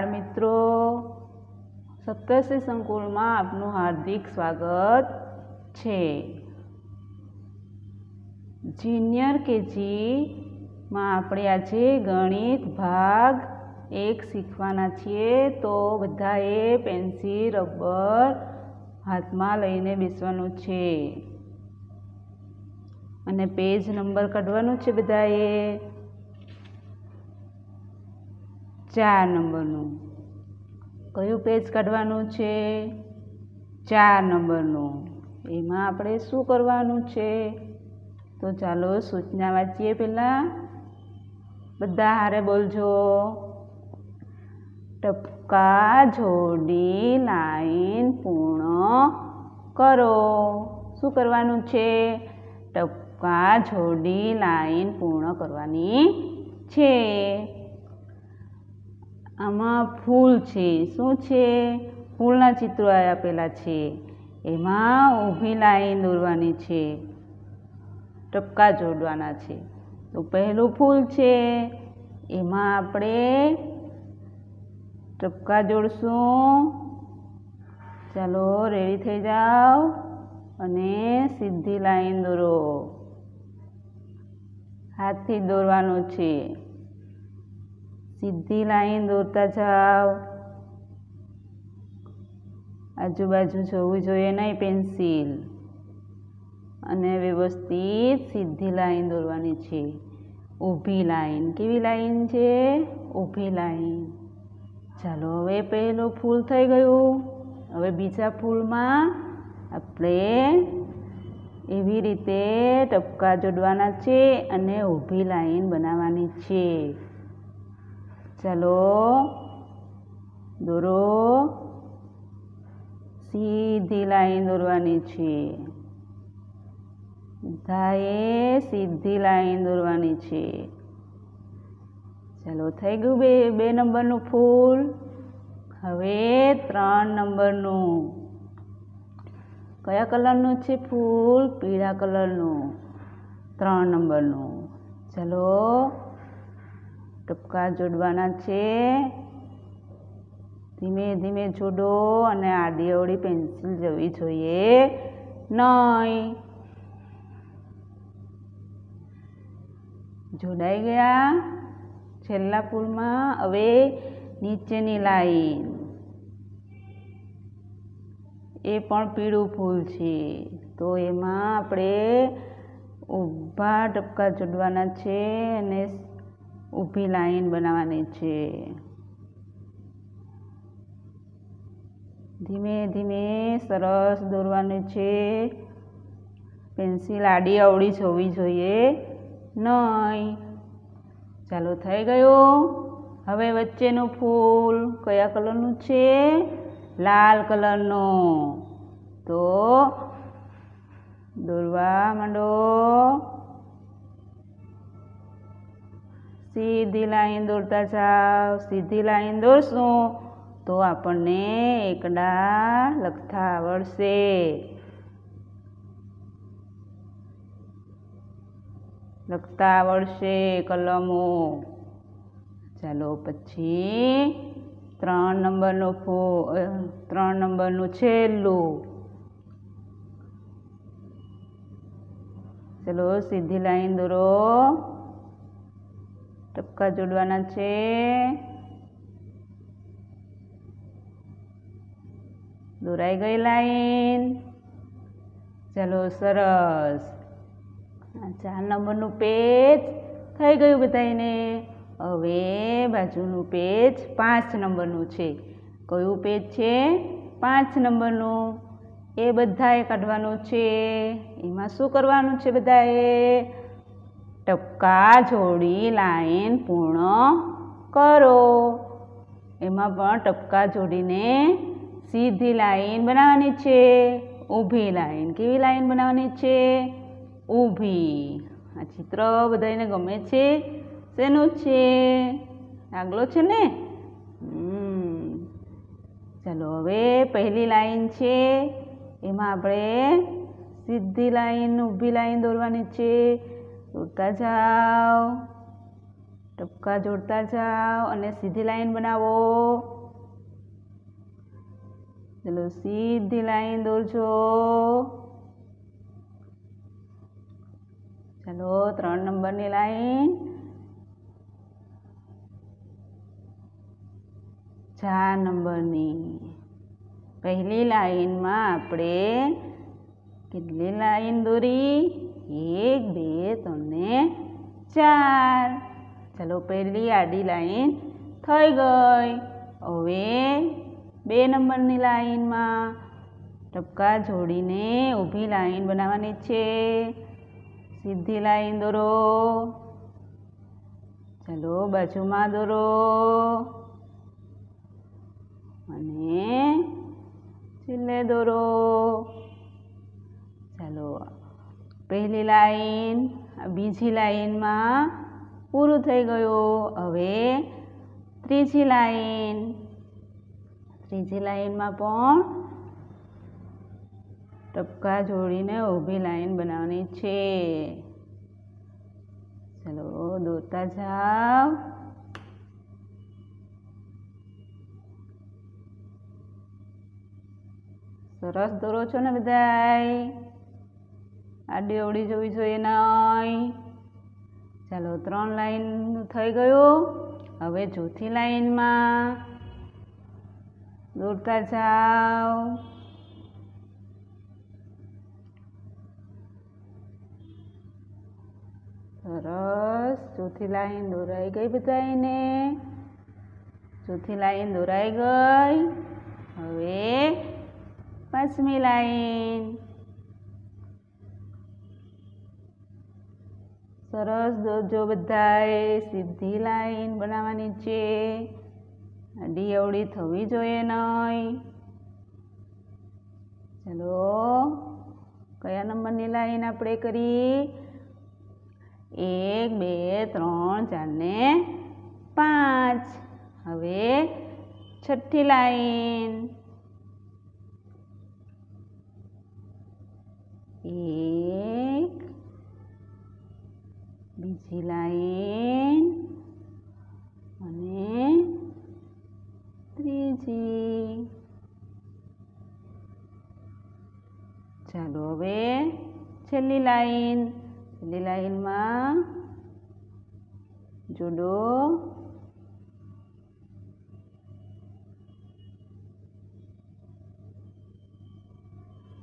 બાળમિત્રો સપ્તર્ષિ સંકુલમાં આપનું હાર્દિક સ્વાગત છે જુનિયર કેજીમાં આપણે આજે ગણિત ભાગ એક શીખવાના છીએ તો બધાએ પેન્સિલ રબર હાથમાં લઈને બેસવાનું છે અને પેજ નંબર કાઢવાનું છે બધાએ ચાર નંબરનું કયું પેજ કાઢવાનું છે ચાર નંબરનું એમાં આપણે શું કરવાનું છે તો ચાલો સૂચના વાંચીએ પહેલાં બધા હારે બોલજો ટપકા જોડી લાઈન પૂર્ણ કરો શું કરવાનું છે ટપકા જોડી લાઈન પૂર્ણ કરવાની છે આમાં ફૂલ છે શું છે ફૂલના ચિત્રો આપેલા છે એમાં ઊભી લાઈન દોરવાની છે ટપકા જોડવાના છે તો પહેલું ફૂલ છે એમાં આપણે ટપકા જોડશું ચાલો રેડી થઈ જાઓ અને સીધી લાઈન દોરો હાથથી દોરવાનું છે સીધી લાઈન દોરતા જાઓ આજુબાજુ જોવું જોઈએ નહીં પેન્સિલ અને વ્યવસ્થિત સીધી લાઈન દોરવાની છે ઊભી લાઈન કેવી લાઈન છે ઊભી લાઈન ચાલો હવે પહેલું ફૂલ થઈ ગયું હવે બીજા ફૂલમાં આપણે એવી રીતે ટપકા જોડવાના છે અને ઊભી લાઈન બનાવવાની છે ચલો દોરો સીધી લાઈન દોરવાની છે બધાએ સીધી લાઈન દોરવાની છે ચલો થઈ ગયું બે બે નંબરનું ફૂલ હવે ત્રણ નંબરનું કયા કલરનું છે ફૂલ પીળા કલરનું ત્રણ નંબરનું ચલો ટપકા જોડવાના છે ધીમે ધીમે જોડો અને આડી અવળી પેન્સિલ જવી જોઈએ નહીં જોડાઈ ગયા છેલ્લા પુલમાં હવે નીચેની લાઈન એ પણ પીળું ફૂલ છે તો એમાં આપણે ઊભા ટપકા જોડવાના છે અને ઊભી લાઈન બનાવવાની છે ધીમે ધીમે સરસ દોરવાની છે પેન્સિલ આડી અવળી હોવી જોઈએ નહીં ચાલો થઈ ગયું હવે વચ્ચેનું ફૂલ કયા કલરનું છે લાલ કલરનો તો દોરવા માંડો સીધી લાઈન દોરતા જાઓ સીધી લાઈન દોરશું તો આપણને એકડા લખતા આવડશે લખતા આવડશે કલમો ચાલો પછી ત્રણ નંબરનો ફો ત્રણ નંબરનું છેલ્લું ચાલો સીધી લાઈન દોરો ટપકા જોડવાના છે દોરાઈ ગઈ લાઈન ચાલો સરસ ચાર નંબરનું પેજ થઈ ગયું બધાને હવે બાજુનું પેજ પાંચ નંબરનું છે કયું પેજ છે પાંચ નંબરનું એ બધાએ કાઢવાનું છે એમાં શું કરવાનું છે બધાએ ટપકા જોડી લાઈન પૂર્ણ કરો એમાં પણ ટપકા જોડીને સીધી લાઈન બનાવવાની છે ઊભી લાઈન કેવી લાઈન બનાવવાની છે ઊભી આ ચિત્ર બધાને ગમે છે શેનું છે આગલો છે ને ચાલો હવે પહેલી લાઈન છે એમાં આપણે સીધી લાઈન ઊભી લાઈન દોરવાની છે દોડતા જાઓ ટપકા જોડતા જાઓ અને સીધી લાઈન બનાવો ચલો સીધી લાઈન દોરજો ચલો ત્રણ નંબરની લાઈન ચાર નંબરની પહેલી લાઈનમાં આપણે કેટલી લાઈન દોરી એક બે ત્રણ ચાર ચાલો પહેલી આડી લાઈન થઈ ગઈ હવે બે નંબરની લાઈનમાં ટપકા જોડીને ઊભી લાઈન બનાવવાની છે સીધી લાઈન દોરો ચાલો બાજુમાં દોરો અને છેલ્લે દોરો ચાલો પહેલી લાઈન બીજી લાઈનમાં પૂરું થઈ ગયું હવે ત્રીજી લાઈન ત્રીજી લાઈનમાં પણ ટપકા જોડીને ઊભી લાઈન બનાવવાની છે ચલો દોરતા જાઓ સરસ દોરો છો ને બધાય આડી અવડી જોવી જોઈએ નહીં ચાલો ત્રણ લાઈન થઈ ગયું હવે ચોથી લાઈનમાં દોરતા જાઓ સરસ ચોથી લાઈન દોરાઈ ગઈ બધાને ચોથી લાઈન દોરાઈ ગઈ હવે પાંચમી લાઈન સરસ દોજો બધાએ સીધી લાઈન બનાવવાની છે આડી અવળી થવી જોઈએ નહીં ચલો કયા નંબરની લાઈન આપણે કરી એક બે ત્રણ ચાર ને પાંચ હવે છઠ્ઠી લાઈન એક બીજી લાઈન અને ત્રીજી ચાલો હવે છેલ્લી લાઈન છેલ્લી લાઈનમાં જોડો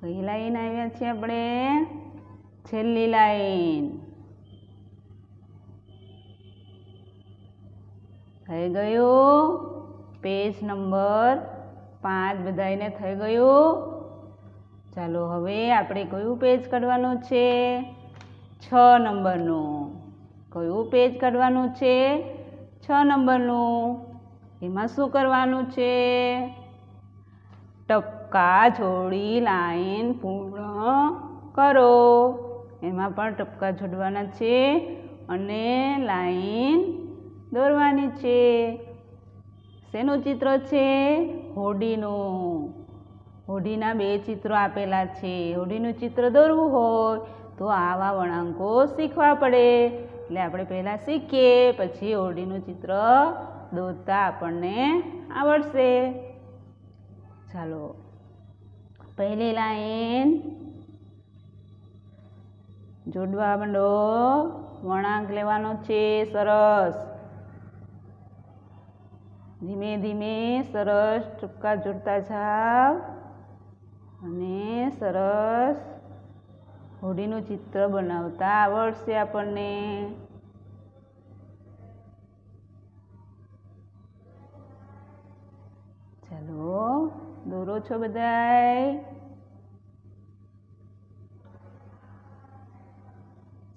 કઈ લાઈન આવ્યા છે આપણે છેલ્લી લાઈન થઈ ગયો પેજ નંબર પાંચ બધાને થઈ ગયો ચાલો હવે આપણે કયું પેજ કાઢવાનું છે છ નંબરનું કયું પેજ કાઢવાનું છે છ નંબરનું એમાં શું કરવાનું છે ટપકા જોડી લાઈન પૂર્ણ કરો એમાં પણ ટપકા જોડવાના છે અને લાઈન દોરવાની છે શેનું ચિત્ર છે હોડીનું હોડીના બે ચિત્રો આપેલા છે હોડીનું ચિત્ર દોરવું હોય તો આવા વળાંકો શીખવા પડે એટલે આપણે પહેલાં શીખીએ પછી હોડીનું ચિત્ર દોરતા આપણને આવડશે ચાલો પહેલી લાઈન જોડવા માંડો વળાંક લેવાનો છે સરસ ધીમે ધીમે સરસ ટૂંકા જોડતા જાવ અને સરસ હોડીનું ચિત્ર બનાવતા આવડશે આપણને ચાલો દોરો છો બધાય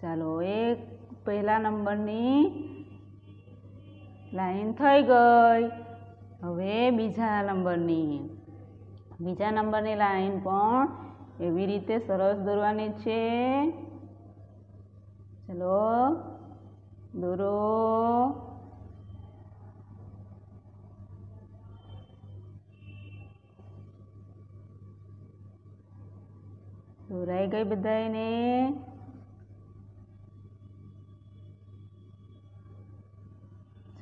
ચાલો એક પહેલા નંબરની લાઈન થઈ ગઈ હવે બીજા નંબરની બીજા નંબરની લાઈન પણ એવી રીતે સરસ દોરવાની છે ચલો દોરો દોરાઈ ગઈ બધાને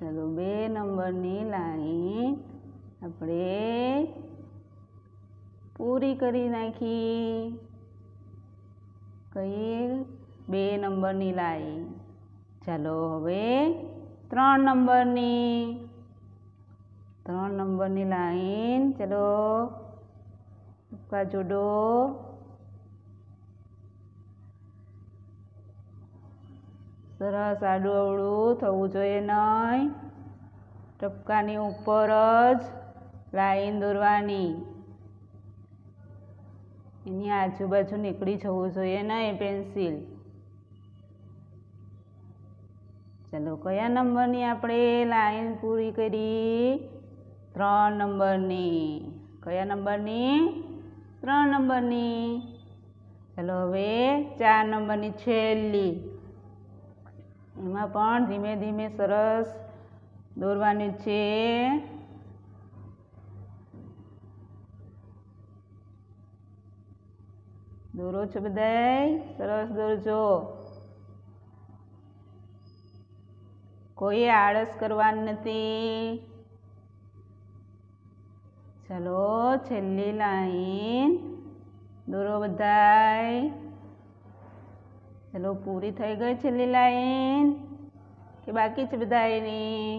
ચાલો બે નંબરની લાઈન આપણે પૂરી કરી નાખી કઈ બે નંબરની લાઈન ચાલો હવે ત્રણ નંબરની ત્રણ નંબરની લાઈન ચાલો ઉપકા જોડો સરસ આડું અવળું થવું જોઈએ નહીં ટપકાની ઉપર જ લાઈન દોરવાની એની આજુબાજુ નીકળી જવું જોઈએ નહીં પેન્સિલ ચાલો કયા નંબરની આપણે લાઈન પૂરી કરી ત્રણ નંબરની કયા નંબરની ત્રણ નંબરની ચાલો હવે ચાર નંબરની છેલ્લી એમાં પણ ધીમે ધીમે સરસ દોરવાની છે દોરો છો બધાય સરસ દોરજો કોઈ આળસ કરવાની નથી ચલો છેલ્લી લાઈન દોરો બધાય ચલો પૂરી થઈ ગઈ છેલ્લી લાઈન કે બાકી છે બધા એની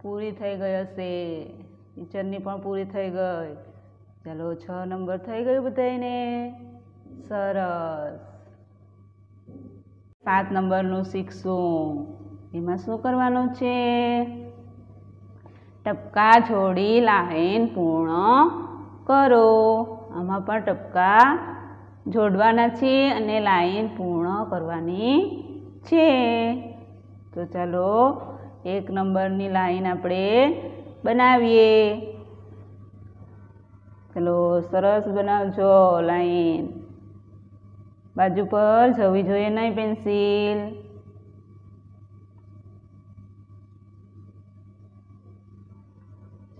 પૂરી થઈ ગઈ હશે ટીચરની પણ પૂરી થઈ ગઈ ચલો છ નંબર થઈ ગયો બધાને સરસ સાત નંબરનું શીખશું એમાં શું કરવાનું છે ટપકા છોડી લાઈન પૂર્ણ કરો આમાં પણ ટપકા જોડવાના છે અને લાઈન પૂર્ણ કરવાની છે તો ચાલો એક નંબરની લાઈન આપણે બનાવીએ ચાલો સરસ બનાવજો લાઈન બાજુ પર જવી જોઈએ નહીં પેન્સિલ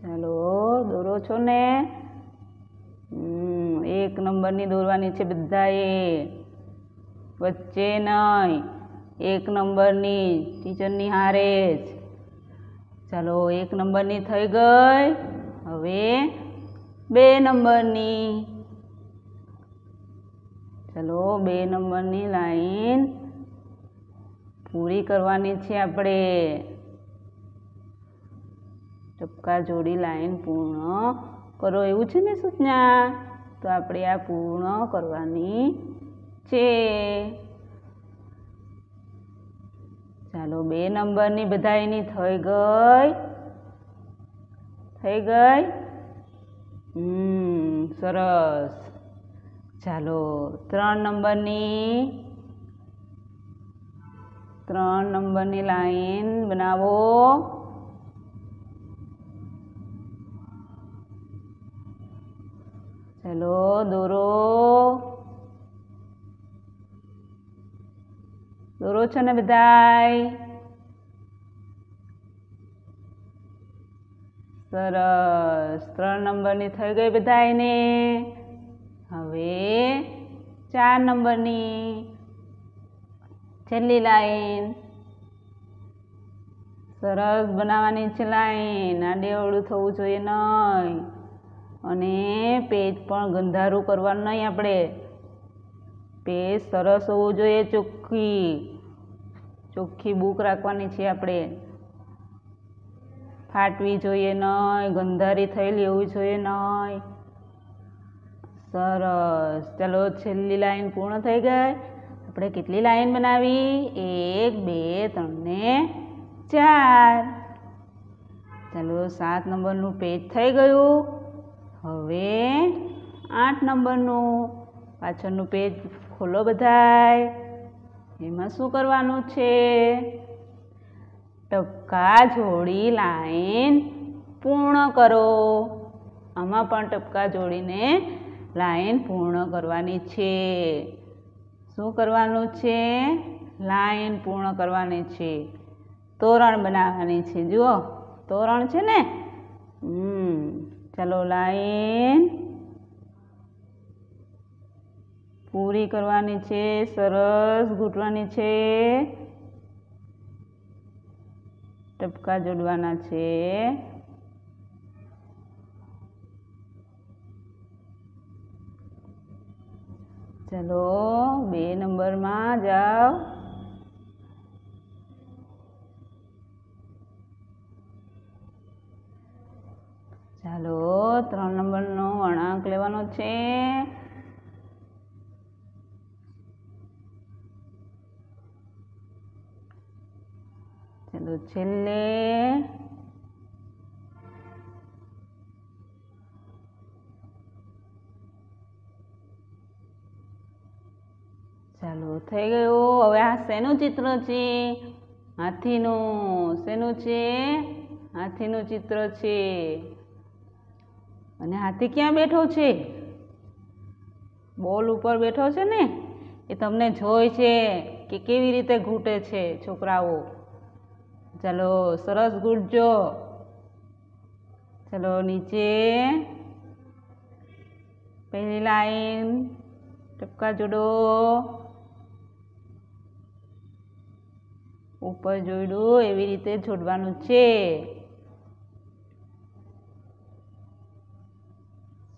ચાલો દોરો છો ને એક નંબરની દોરવાની છે બધાએ વચ્ચે નહીં એક નંબરની ટીચરની હારે જ ચાલો એક નંબરની થઈ ગઈ હવે બે નંબરની ચાલો બે નંબરની લાઈન પૂરી કરવાની છે આપણે ટપકા જોડી લાઈન પૂર્ણ કરો એવું છે ને સૂચના તો આપણે આ પૂર્ણ કરવાની છે ચાલો બે નંબરની બધા એની થઈ ગઈ થઈ ગઈ હમ સરસ ચાલો ત્રણ નંબરની ત્રણ નંબરની લાઈન બનાવો હેલો દોરો દોરો છો ને બધાય સરસ ત્રણ નંબરની થઈ ગઈ બધાયને હવે ચાર નંબરની છેલ્લી લાઈન સરસ બનાવવાની છે લાઈન આ દેવડું થવું જોઈએ નહીં અને પેજ પણ ગંધારું કરવાનું નહીં આપણે પેજ સરસ હોવું જોઈએ ચોખ્ખી ચોખ્ખી બુક રાખવાની છે આપણે ફાટવી જોઈએ નહીં ગંધારી થયેલી હોવી જોઈએ નહીં સરસ ચાલો છેલ્લી લાઈન પૂર્ણ થઈ ગઈ આપણે કેટલી લાઈન બનાવી એક બે ત્રણ ચાર ચાલો સાત નંબરનું પેજ થઈ ગયું હવે આઠ નંબરનું પાછળનું પેજ ખોલો બધાય એમાં શું કરવાનું છે ટપકા જોડી લાઈન પૂર્ણ કરો આમાં પણ ટપકા જોડીને લાઈન પૂર્ણ કરવાની છે શું કરવાનું છે લાઈન પૂર્ણ કરવાની છે તોરણ બનાવવાની છે જુઓ તોરણ છે ને હમ ચલો લાઈન પૂરી કરવાની છે સરસ ઘૂંટવાની છે ટપકા જોડવાના છે ચલો બે નંબરમાં જાઓ ચાલો ત્રણ નંબરનો વળાંક લેવાનો છે ચાલો છેલ્લે ચાલો થઈ ગયું હવે આ શેનું ચિત્ર છે હાથીનું શેનું છે હાથીનું ચિત્ર છે અને હાથી ક્યાં બેઠો છે બોલ ઉપર બેઠો છે ને એ તમને જોઈ છે કે કેવી રીતે ઘૂંટે છે છોકરાઓ ચાલો સરસ ઘૂંટજો ચલો નીચે પહેલી લાઈન ટપકા જોડો ઉપર જોડું એવી રીતે જોડવાનું છે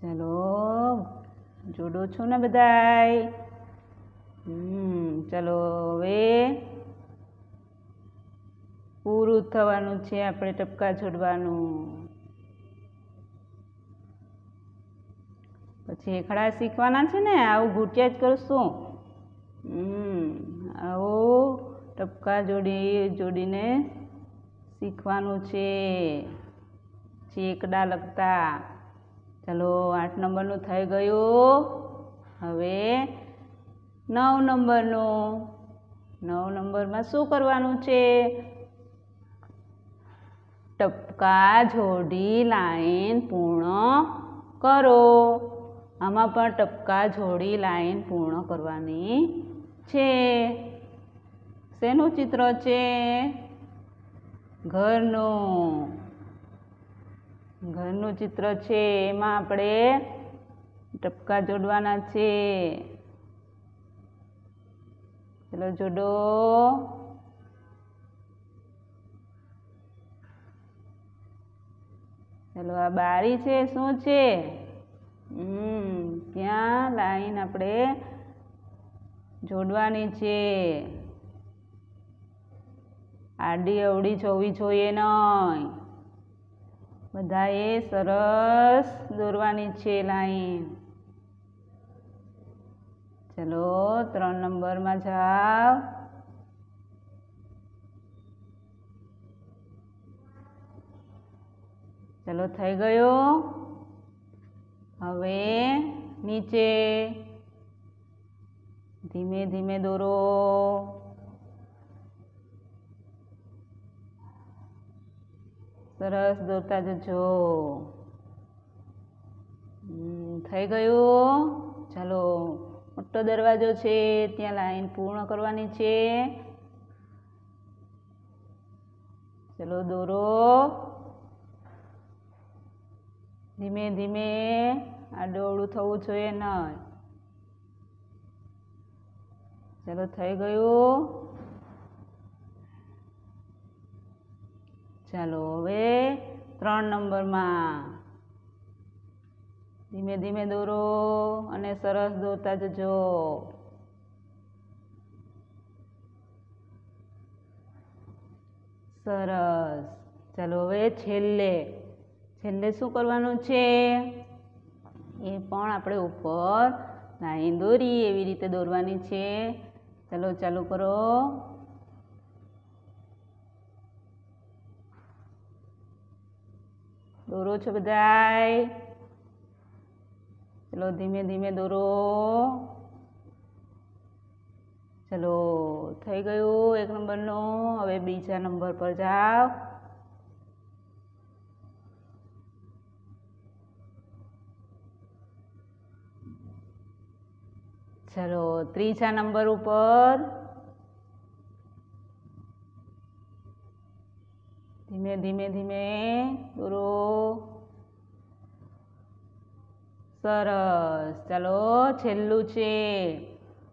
ચલો જોડો છો ને બધાય હમ ચલો હવે પૂરું થવાનું છે આપણે ટપકા જોડવાનું પછી એકડા શીખવાના છે ને આવું ઘૂંટ્યા જ કરશું હમ આવું ટપકા જોડી જોડીને શીખવાનું છે ચેકડા લગતા ચાલો આઠ નંબરનું થઈ ગયું હવે નવ નંબરનું નવ નંબરમાં શું કરવાનું છે ટપકા જોડી લાઈન પૂર્ણ કરો આમાં પણ ટપકા જોડી લાઈન પૂર્ણ કરવાની છે શેનું ચિત્ર છે ઘરનું ઘરનું ચિત્ર છે એમાં આપણે ટપકા જોડવાના છે ચલો જોડો ચલો આ બારી છે શું છે હમ ત્યાં લાઈન આપણે જોડવાની છે આડી અવડી જોવી જોઈએ નહીં બધાએ સરસ દોરવાની છે લાઈન ચલો ત્રણ નંબરમાં જાઓ ચલો થઈ ગયો હવે નીચે ધીમે ધીમે દોરો સરસ દોરતા જજો થઈ ગયું ચાલો મોટો દરવાજો છે ત્યાં લાઈન પૂર્ણ કરવાની છે ચલો દોરો ધીમે ધીમે આડોળું થવું જોઈએ નહીં ચલો થઈ ગયું ચાલો હવે ત્રણ નંબરમાં ધીમે ધીમે દોરો અને સરસ દોરતા જજો સરસ ચાલો હવે છેલ્લે છેલ્લે શું કરવાનું છે એ પણ આપણે ઉપર લાઈન દોરી એવી રીતે દોરવાની છે ચાલો ચાલુ કરો દોરો છો બધાય ચલો ધીમે ધીમે દોરો ચલો થઈ ગયું એક નંબરનો હવે બીજા નંબર પર જાઓ ચલો ત્રીજા નંબર ઉપર ધીમે ધીમે ધીમે દોરો સરસ ચાલો છેલ્લું છે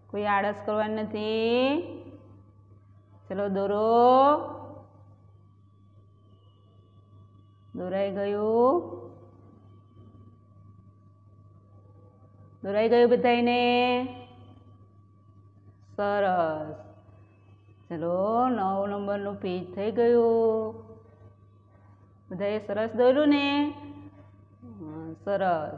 કોઈ આળસ કરવાની નથી ચલો દોરો દોરાઈ ગયું દોરાઈ ગયું બધાને સરસ ચલો નવ નંબરનું પેજ થઈ ગયું બધાએ સરસ દોર્યું ને સરસ